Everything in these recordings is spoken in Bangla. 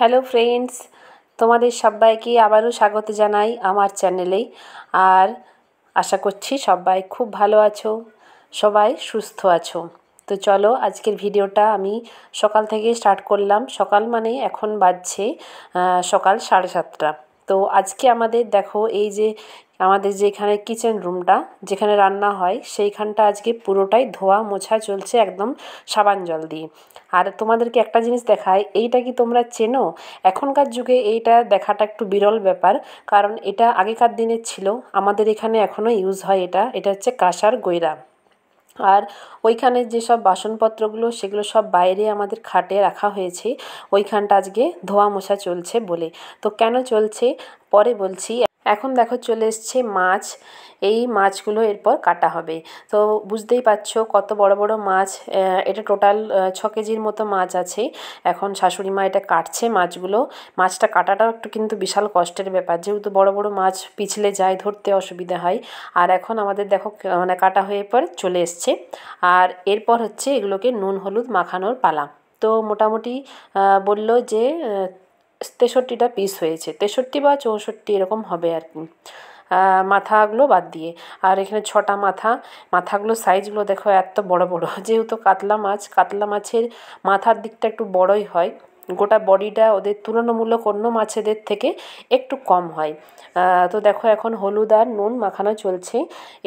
হ্যালো ফ্রেন্ডস তোমাদের সবাইকে আবারও স্বাগত জানাই আমার চ্যানেলে আর আশা করছি সবাই খুব ভালো আছো সবাই সুস্থ আছো তো চলো আজকের ভিডিওটা আমি সকাল থেকে স্টার্ট করলাম সকাল মানে এখন বাজছে সকাল সাড়ে সাতটা তো আজকে আমাদের দেখো এই যে আমাদের যেখানে কিচেন রুমটা যেখানে রান্না হয় সেইখানটা আজকে পুরোটাই ধোয়া মোছা চলছে একদম সাবান জল দিয়ে আর তোমাদেরকে একটা জিনিস দেখায় এইটা কি তোমরা চেনো এখনকার যুগে এইটা দেখাটা একটু বিরল ব্যাপার কারণ এটা আগেকার দিনে ছিল আমাদের এখানে এখনও ইউজ হয় এটা এটা হচ্ছে কাঁসার গৈরা আর ওইখানে যেসব বাসনপত্রগুলো সেগুলো সব বাইরে আমাদের খাটে রাখা হয়েছে ওইখানটা আজকে ধোয়া মোছা চলছে বলে তো কেন চলছে পরে বলছি এখন দেখো চলে এসছে মাছ এই মাছগুলো এরপর কাটা হবে তো বুঝতেই পারছো কত বড় বড় মাছ এটা টোটাল ছ কেজির মতো মাছ আছে এখন শাশুড়ি মা এটা কাটছে মাছগুলো মাছটা কাটাটাও একটু কিন্তু বিশাল কষ্টের ব্যাপার যেহেতু বড় বড় মাছ পিছলে যায় ধরতে অসুবিধা হয় আর এখন আমাদের দেখো মানে কাটা হয়ে পর চলে এসছে আর এরপর হচ্ছে এগুলোকে নুন হলুদ মাখানোর পালা তো মোটামুটি বলল যে তেষট্টিটা পিস হয়েছে তেষট্টি বা চৌষট্টি এরকম হবে আর কি মাথাগুলো বাদ দিয়ে আর এখানে ছটা মাথা মাথাগুলো সাইজগুলো দেখো এত বড় বড় যেহেতু কাতলা মাছ কাতলা মাছের মাথার দিকটা একটু বড়ই হয় গোটা বডিটা ওদের তুলনামূলক অন্য মাছেদের থেকে একটু কম হয় তো দেখো এখন হলুদ আর নুন মাখানো চলছে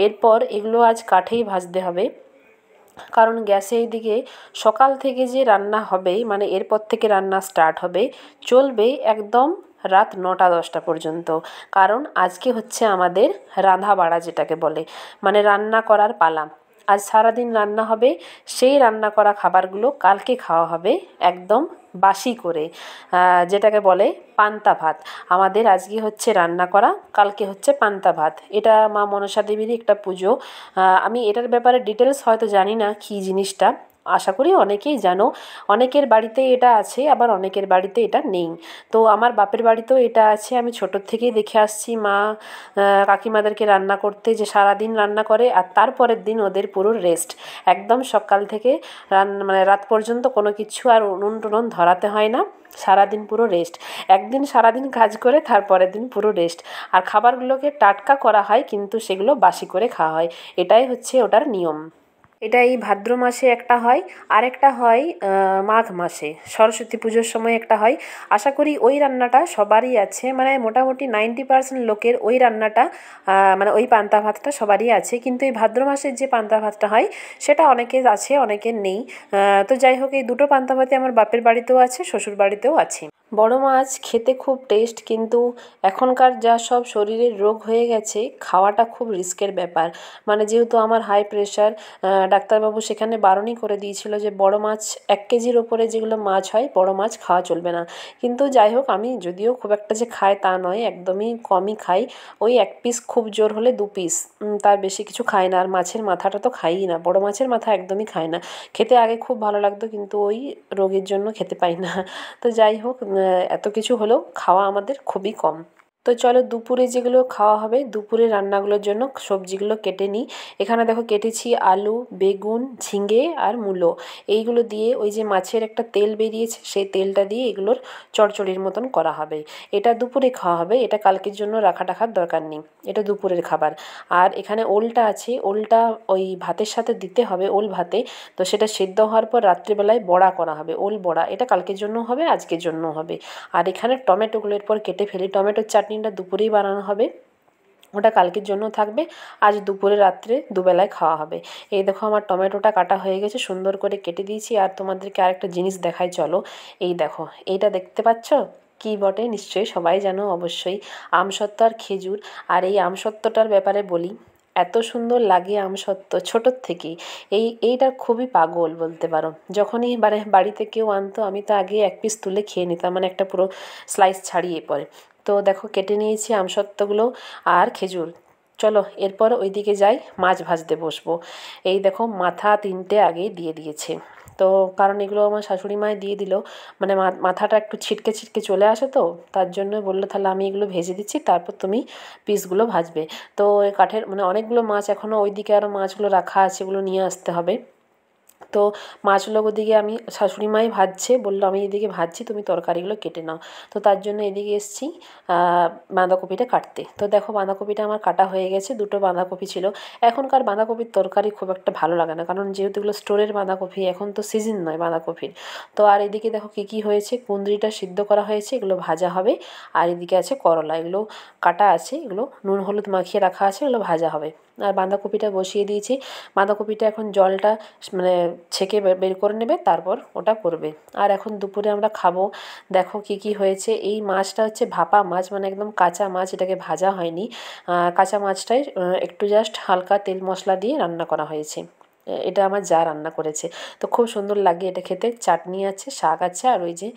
এরপর এগুলো আজ কাঠেই ভাজতে হবে কারণ গ্যাসে এইদিকে সকাল থেকে যে রান্না হবে মানে এরপর থেকে রান্না স্টার্ট হবে চলবে একদম রাত নটা দশটা পর্যন্ত কারণ আজকে হচ্ছে আমাদের রাঁধা বাড়া যেটাকে বলে মানে রান্না করার পালা আজ সারাদিন রান্না হবে সেই রান্না করা খাবারগুলো কালকে খাওয়া হবে একদম বাসি করে যেটাকে বলে পান্তা ভাত আমাদের আজকে হচ্ছে রান্না করা কালকে হচ্ছে পান্তা ভাত এটা মা মনসা দেবীরই একটা পুজো আমি এটার ব্যাপারে ডিটেলস হয়তো জানি না কী জিনিসটা আশা করি অনেকেই জানো অনেকের বাড়িতে এটা আছে আবার অনেকের বাড়িতে এটা নেই তো আমার বাপের বাড়িতেও এটা আছে আমি ছোটোর থেকেই দেখে আসছি মা কাকিমাদেরকে রান্না করতে যে সারাদিন রান্না করে আর তারপরের দিন ওদের পুরো রেস্ট একদম সকাল থেকে রান মানে রাত পর্যন্ত কোনো কিছু আর উনুন টুনুন ধরাতে হয় না সারাদিন পুরো রেস্ট একদিন সারাদিন কাজ করে তারপরের দিন পুরো রেস্ট আর খাবারগুলোকে টাটকা করা হয় কিন্তু সেগুলো বাসি করে খাওয়া হয় এটাই হচ্ছে ওটার নিয়ম এটা এই ভাদ্র মাসে একটা হয় আর একটা হয় মাঘ মাসে সরস্বতী পুজোর সময় একটা হয় আশা করি ওই রান্নাটা সবারই আছে মানে মোটামুটি নাইনটি পার্সেন্ট লোকের ওই রান্নাটা মানে ওই পান্তা ভাতটা সবারই আছে কিন্তু এই ভাদ্র মাসের যে পান্তা ভাতটা হয় সেটা অনেকের আছে অনেকের নেই তো যাই হোক এই দুটো পান্তা ভাতে আমার বাপের বাড়িতেও আছে শ্বশুর বাড়িতেও আছে বড় মাছ খেতে খুব টেস্ট কিন্তু এখনকার যা সব শরীরের রোগ হয়ে গেছে খাওয়াটা খুব রিস্কের ব্যাপার মানে যেহেতু আমার হাই প্রেশার ডাক্তারবাবু সেখানে বারণই করে দিয়েছিল যে বড়ো মাছ এক কেজির ওপরে যেগুলো মাছ হয় বড়ো মাছ খাওয়া চলবে না কিন্তু যাই হোক আমি যদিও খুব একটা যে খাই তা নয় একদমই কমই খাই ওই এক পিস খুব জোর হলে দু পিস তার বেশি কিছু খাই না আর মাছের মাথাটা তো খাইই না বড়ো মাছের মাথা একদমই খাই না খেতে আগে খুব ভালো লাগতো কিন্তু ওই রোগের জন্য খেতে পাই না তো যাই হোক এত কিছু হলেও খাওয়া আমাদের খুবই কম তো চলো দুপুরে যেগুলো খাওয়া হবে দুপুরে রান্নাগুলোর জন্য সবজিগুলো কেটে নিই এখানে দেখো কেটেছি আলু বেগুন ঝিঙে আর মূলো এইগুলো দিয়ে ওই যে মাছের একটা তেল বেরিয়েছে সেই তেলটা দিয়ে এগুলোর চড়চড়ির মতন করা হবে এটা দুপুরে খাওয়া হবে এটা কালকের জন্য রাখা টাখার দরকার নেই এটা দুপুরের খাবার আর এখানে ওলটা আছে ওলটা ওই ভাতের সাথে দিতে হবে ওল ভাতে তো সেটা সেদ্ধ হওয়ার পর রাত্রিবেলায় বড়া করা হবে ওল বড়া এটা কালকের জন্য হবে আজকের জন্য হবে আর এখানে টমেটোগুলো এরপর কেটে ফেলি টমেটোর চাটনি ডিমটা দুপুরেই বানানো হবে ওটা কালকের জন্য থাকবে আজ দুপুরে রাত্রে দুবেলায় খাওয়া হবে এই দেখো আমার টমেটোটা কাটা হয়ে গেছে সুন্দর করে কেটে দিয়েছি আর তোমাদেরকে আরেকটা জিনিস দেখাই চলো এই দেখো এইটা দেখতে পাচ্ছ কি বটে নিশ্চয়ই সবাই জানো অবশ্যই আমসত্ত্ব আর খেজুর আর এই আমসত্ত্বটার ব্যাপারে বলি এত সুন্দর লাগে আমসত্ত্ব ছোটোর থেকেই এই এইটা খুবই পাগল বলতে পারো যখনই মানে বাড়িতে কেউ আনতো আমি তো আগে এক পিস তুলে খেয়ে নিতাম মানে একটা পুরো স্লাইস ছাড়িয়ে পরে তো দেখো কেটে নিয়েছি আমসত্ত্বগুলো আর খেজুর চলো এরপর ওইদিকে যাই মাছ ভাজতে বসবো এই দেখো মাথা তিনটে আগে দিয়ে দিয়েছে তো কারণ এগুলো আমার শাশুড়ি মায় দিয়ে দিল মানে মাথাটা একটু ছিটকে ছিটকে চলে আসে তো তার জন্য বললো তাহলে আমি এগুলো ভেজে দিচ্ছি তারপর তুমি পিসগুলো ভাজবে তো কাঠের মানে অনেকগুলো মাছ এখনও ওইদিকে আরও মাছগুলো রাখা আছে এগুলো নিয়ে আসতে হবে তো লোক ওদিকে আমি শাশুড়ি মাই ভাজছে বললো আমি এদিকে ভাজছি তুমি তরকারিগুলো কেটে নাও তো তার জন্য এদিকে এসছি বাঁধাকপিটা কাটতে তো দেখো বাঁধাকপিটা আমার কাটা হয়ে গেছে দুটো বাঁধাকপি ছিল এখনকার বাঁধাকপির তরকারি খুব একটা ভালো লাগে না কারণ যেহেতু এগুলো স্টোরের বাঁধাকপি এখন তো সিজন নয় বাঁধাকপির তো আর এদিকে দেখো কী কী হয়েছে কুঁদরিটা সিদ্ধ করা হয়েছে এগুলো ভাজা হবে আর এদিকে আছে করলা এগুলো কাটা আছে এগুলো নুন হলুদ মাখিয়ে রাখা আছে এগুলো ভাজা হবে আর বাঁধাকপিটা বসিয়ে দিয়েছি বাঁধাকপিটা এখন জলটা মানে ছেঁকে বের করে নেবে তারপর ওটা করবে আর এখন দুপুরে আমরা খাবো দেখো কি কি হয়েছে এই মাছটা হচ্ছে ভাপা মাছ মানে একদম কাঁচা মাছ এটাকে ভাজা হয়নি কাঁচা মাছটাই একটু জাস্ট হালকা তেল মশলা দিয়ে রান্না করা হয়েছে এটা আমার যা রান্না করেছে তো খুব সুন্দর লাগে এটা খেতে চাটনি আছে শাক আছে আর ওই যে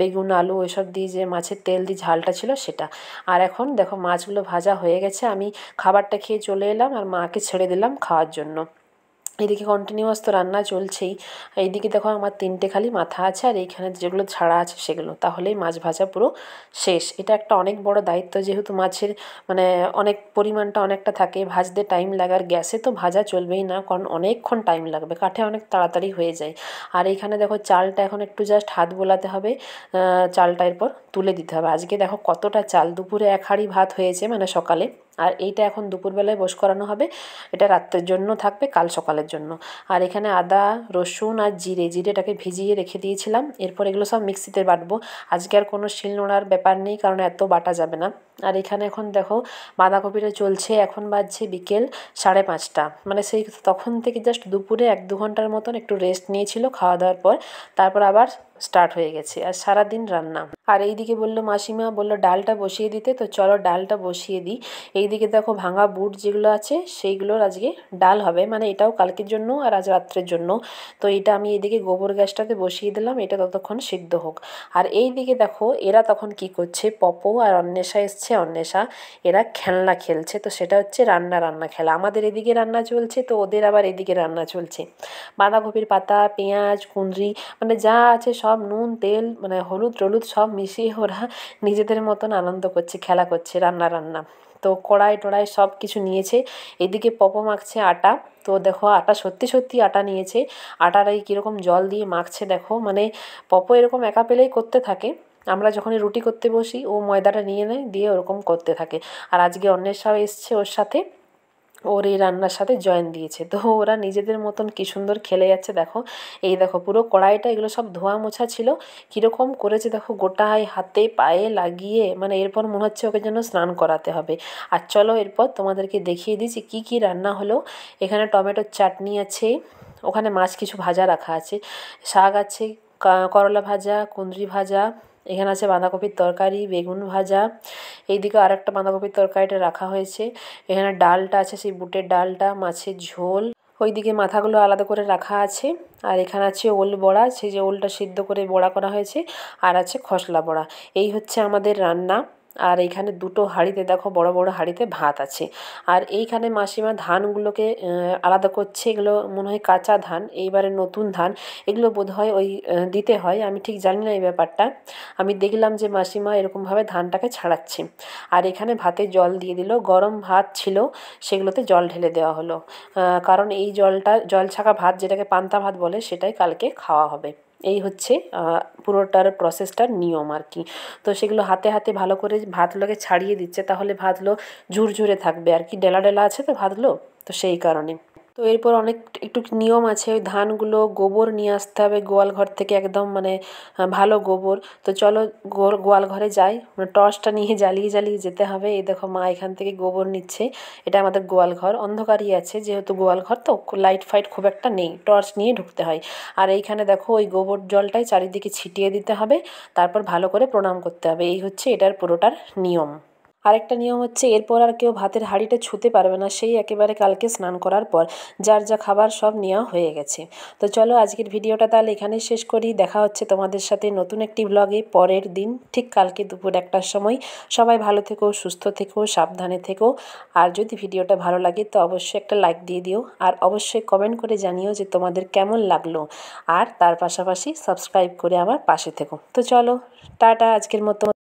বেগুন আলু ওইসব দিয়ে যে মাছের তেল দিয়ে ঝালটা ছিল সেটা আর এখন দেখো মাছগুলো ভাজা হয়ে গেছে আমি খাবারটা খেয়ে চলে এলাম আর মাকে ছেড়ে দিলাম খাওয়ার জন্য এদিকে কন্টিনিউয়াস তো রান্না চলছেই এইদিকে দেখো আমার তিনটে খালি মাথা আছে আর এইখানে যেগুলো ছাড়া আছে সেগুলো তাহলেই মাছ ভাজা পুরো শেষ এটা একটা অনেক বড় দায়িত্ব যেহেতু মাছের মানে অনেক পরিমাণটা অনেকটা থাকে ভাজতে টাইম লাগে আর গ্যাসে তো ভাজা চলবেই না কারণ অনেকক্ষণ টাইম লাগবে কাঠে অনেক তাড়াতাড়ি হয়ে যায় আর এইখানে দেখো চালটা এখন একটু জাস্ট হাত বোলাতে হবে চালটা এরপর তুলে দিতে হবে আজকে দেখো কতটা চাল দুপুরে এক হাঁড়ি ভাত হয়েছে মানে সকালে আর এইটা এখন দুপুরবেলায় বস করানো হবে এটা রাত্রের জন্য থাকবে কাল সকালের জন্য আর এখানে আদা রসুন আর জিরে জিরেটাকে ভিজিয়ে রেখে দিয়েছিলাম এরপর এগুলো সব মিক্সিতে বাটবো আজকে আর কোনো শিল নোড়ার ব্যাপার নেই কারণ এত বাটা যাবে না আর এখানে এখন দেখো বাঁধাকপিটা চলছে এখন বাজছে বিকেল সাড়ে পাঁচটা মানে সেই তখন থেকে জাস্ট দুপুরে এক দু ঘন্টার মতন একটু রেস্ট নিয়েছিল খাওয়া দাওয়ার পর তারপর আবার স্টার্ট হয়ে গেছে আর সারাদিন রান্না আর এইদিকে বলল মাসিমা বলল ডালটা বসিয়ে দিতে তো চলো ডালটা বসিয়ে দিই এইদিকে দেখো ভাঙা বুট যেগুলো আছে সেইগুলোর আজকে ডাল হবে মানে এটাও কালকের জন্য আর আজ রাত্রের জন্য তো এটা আমি এদিকে গোবর গ্যাসটাতে বসিয়ে দিলাম এটা ততক্ষণ সিদ্ধ হোক আর এই দিকে দেখো এরা তখন কি করছে পপো আর অন্বেষা এসছে অন্বেষা এরা খেলনা খেলছে তো সেটা হচ্ছে রান্না রান্না খেলা আমাদের এদিকে রান্না চলছে তো ওদের আবার এদিকে রান্না চলছে বাঁধাকপির পাতা পেঁয়াজ কুঁদরি মানে যা আছে সব সব নুন তেল মানে হলুদ টলুদ সব মিশিয়ে ওরা নিজেদের মতন আনন্দ করছে খেলা করছে রান্না রান্না তো কড়াই টড়াই সব কিছু নিয়েছে এদিকে পপ মাখছে আটা তো দেখো আটা সত্যি সত্যি আটা নিয়েছে আটার এই কীরকম জল দিয়ে মাখছে দেখো মানে পপ এরকম একা পেলেই করতে থাকে আমরা যখনই রুটি করতে বসি ও ময়দাটা নিয়ে নেয় দিয়ে ওরকম করতে থাকে আর আজকে অন্যের সাও এসছে ওর সাথে ওর এই রান্নার সাথে জয়েন দিয়েছে তো ওরা নিজেদের মতন কী সুন্দর খেলে যাচ্ছে দেখো এই দেখো পুরো কড়াইটা এগুলো সব ধোয়া মোছা ছিল কীরকম করেছে দেখো গোটায় হাতে পায়ে লাগিয়ে মানে এরপর মনে হচ্ছে ওকে যেন স্নান করাতে হবে আর চলো এরপর তোমাদেরকে দেখিয়ে দিচ্ছি কি কী কী রান্না হলো এখানে টমেটোর চাটনি আছে ওখানে মাছ কিছু ভাজা রাখা আছে শাক আছে করলা ভাজা কুঁদরি ভাজা এখানে আছে বাঁধাকপির তরকারি বেগুন ভাজা এইদিকে আর একটা বাঁধাকপির তরকারিটা রাখা হয়েছে এখানে ডালটা আছে সেই বুটের ডালটা মাছের ঝোল ওইদিকে মাথাগুলো আলাদা করে রাখা আছে আর এখানে আছে ওল বড়া সেই যে ওলটা সিদ্ধ করে বড়া করা হয়েছে আর আছে খসলা বড়া এই হচ্ছে আমাদের রান্না আর এইখানে দুটো হাঁড়িতে দেখো বড় বড় হাঁড়িতে ভাত আছে আর এইখানে মাসিমা ধানগুলোকে আলাদা করছে এগুলো মনে হয় কাঁচা ধান এইবারে নতুন ধান এগুলো বোধহয় ওই দিতে হয় আমি ঠিক জানি না এই ব্যাপারটা আমি দেখলাম যে মাসিমা এরকমভাবে ধানটাকে ছাড়াচ্ছে আর এখানে ভাতে জল দিয়ে দিল গরম ভাত ছিল সেগুলোতে জল ঢেলে দেওয়া হলো কারণ এই জলটা জল ছাকা ভাত যেটাকে পান্তা ভাত বলে সেটাই কালকে খাওয়া হবে এই হচ্ছে পুরোটার প্রসেসটার নিয়ম আর কি তো সেগুলো হাতে হাতে ভালো করে ভাতগুলোকে ছাড়িয়ে দিচ্ছে তাহলে ভাতগুলো ঝুরঝুরে থাকবে আর কি ডেলা ডেলা আছে তো ভাতগুলো তো সেই কারণে তো এরপর অনেক একটু নিয়ম আছে ওই ধানগুলো গোবর নিয়ে আসতে হবে গোয়াল ঘর থেকে একদম মানে ভালো গোবর তো চলো গোয়াল ঘরে যাই মানে টর্চটা নিয়ে জ্বালিয়ে জ্বালিয়ে যেতে হবে এই দেখো মা এখান থেকে গোবর নিচ্ছে এটা আমাদের গোয়াল ঘর অন্ধকারই আছে যেহেতু গোয়াল ঘর তো লাইট ফাইট খুব একটা নেই টর্চ নিয়ে ঢুকতে হয় আর এইখানে দেখো ওই গোবর জলটাই চারিদিকে ছিটিয়ে দিতে হবে তারপর ভালো করে প্রণাম করতে হবে এই হচ্ছে এটার পুরোটার নিয়ম আরেকটা নিয়ম হচ্ছে এরপর আর কেউ ভাতের হাঁড়িটা ছুতে পারবে না সেই একেবারে কালকে স্নান করার পর যার যা খাবার সব নেওয়া হয়ে গেছে তো চলো আজকের ভিডিওটা তাহলে এখানেই শেষ করি দেখা হচ্ছে তোমাদের সাথে নতুন একটি ব্লগে পরের দিন ঠিক কালকে দুপুর একটার সময় সবাই ভালো থেকো সুস্থ থেকো সাবধানে থেকো আর যদি ভিডিওটা ভালো লাগে তো অবশ্যই একটা লাইক দিয়ে দিও আর অবশ্যই কমেন্ট করে জানিও যে তোমাদের কেমন লাগলো আর তার পাশাপাশি সাবস্ক্রাইব করে আমার পাশে থেকো তো চলো টাটা আজকের মতো